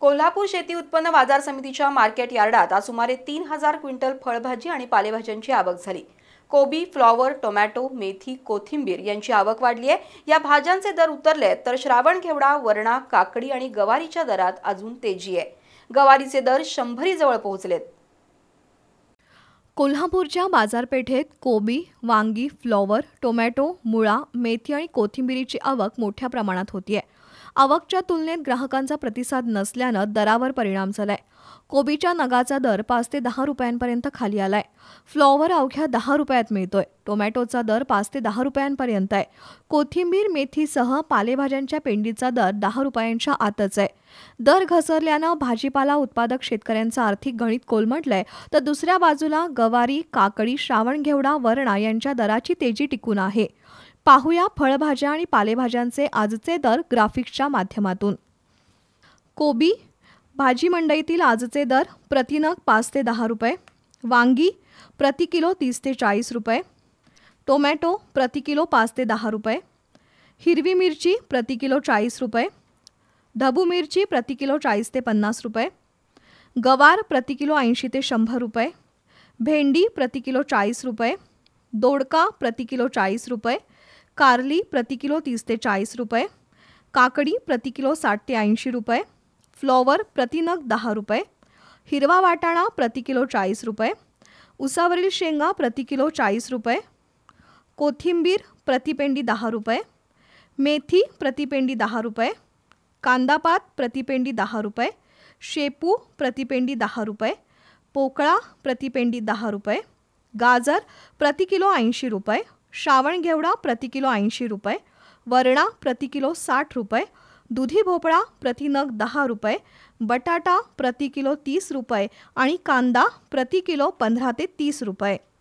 कोल्हापूर शेती उत्पन्न बाजार समितीच्या मार्केट यार्डात आज सुमारे तीन हजार क्विंटल फळभाजी आणि पालेभाज्यांची आवक झाली कोबी फ्लॉवर टोमॅटो मेथी कोथिंबीर यांची आवक वाढली आहे या भाज्यांचे दर उतरले तर श्रावण घेवडा वरणा काकडी आणि गवारीच्या दरात अजून तेजी आहे गवारीचे दर जवळ पोहोचलेत कोल्हापूरच्या बाजारपेठेत कोबी वांगी फ्लॉवर टोमॅटो मुळा मेथी आणि कोथिंबिरीची आवक मोठ्या प्रमाणात होती आहे आवकच्या तुलनेत ग्राहकांचा प्रतिसाद नसल्यानं दरावर परिणाम झालाय कोबीच्या नगाचा दर पाच ते दहा रुपयांपर्यंत खाली आलाय फ्लॉवर अवघ्या दहा रुपयात मिळतोय टोमॅटोचा दर पाच ते दहा रुपयांपर्यंत आहे कोथिंबीर मेथीसह पालेभाज्यांच्या पेंडीचा दर दहा रुपयांच्या आतच आहे दर घसरल्यानं भाजीपाला उत्पादक शेतकऱ्यांचं आर्थिक गणित कोलमडलंय तर दुसऱ्या बाजूला गवारी काकडी श्रावण घेवडा वरणा यांच्या दराची तेजी टिकून आहे पाहूया फळभाज्या आणि पालेभाज्यांचे आजचे दर ग्राफिक्सच्या माध्यमातून कोबी भाजी मंडईतील आजचे दर प्रतिनग पाच ते दहा रुपये वांगी प्रति किलो तीस ते चाळीस रुपये टोमॅटो प्रति किलो पाच ते दहा रुपये हिरवी मिरची प्रति किलो चाळीस रुपये धबू मिरची प्रति किलो चाळीस ते पन्नास रुपये गवार प्रति किलो ऐंशी ते शंभर रुपये भेंडी प्रति किलो चाळीस रुपये दोडका प्रति किलो चाळीस रुपये कारली प्रति किलो तीस ते चाळीस रुपये काकडी प्रति किलो साठ ते ऐंशी रुपये फ्लॉवर प्रतिनग दहा रुपये हिरवा वाटाणा प्रति किलो चाळीस रुपये उसावरील शेंगा प्रति किलो चाळीस रुपये कोथिंबीर प्रतिपेंडी दहा रुपये मेथी प्रतिपेंडी दहा रुपये कांदापात प्रतिपेंडी दहा रुपये शेपू प्रतिपेंडी दहा रुपये पोकळा प्रतिपेंडी दहा रुपये गाजर प्रति किलो ऐंशी रुपये श्रावण घेवडा प्रति किलो ऐंशी रुपये वरणा प्रति किलो साठ रुपये दुधी भोपळा प्रति नग दहा रुपये बटाटा प्रति किलो तीस रुपये आणि कांदा प्रति किलो पंधरा ते तीस रुपये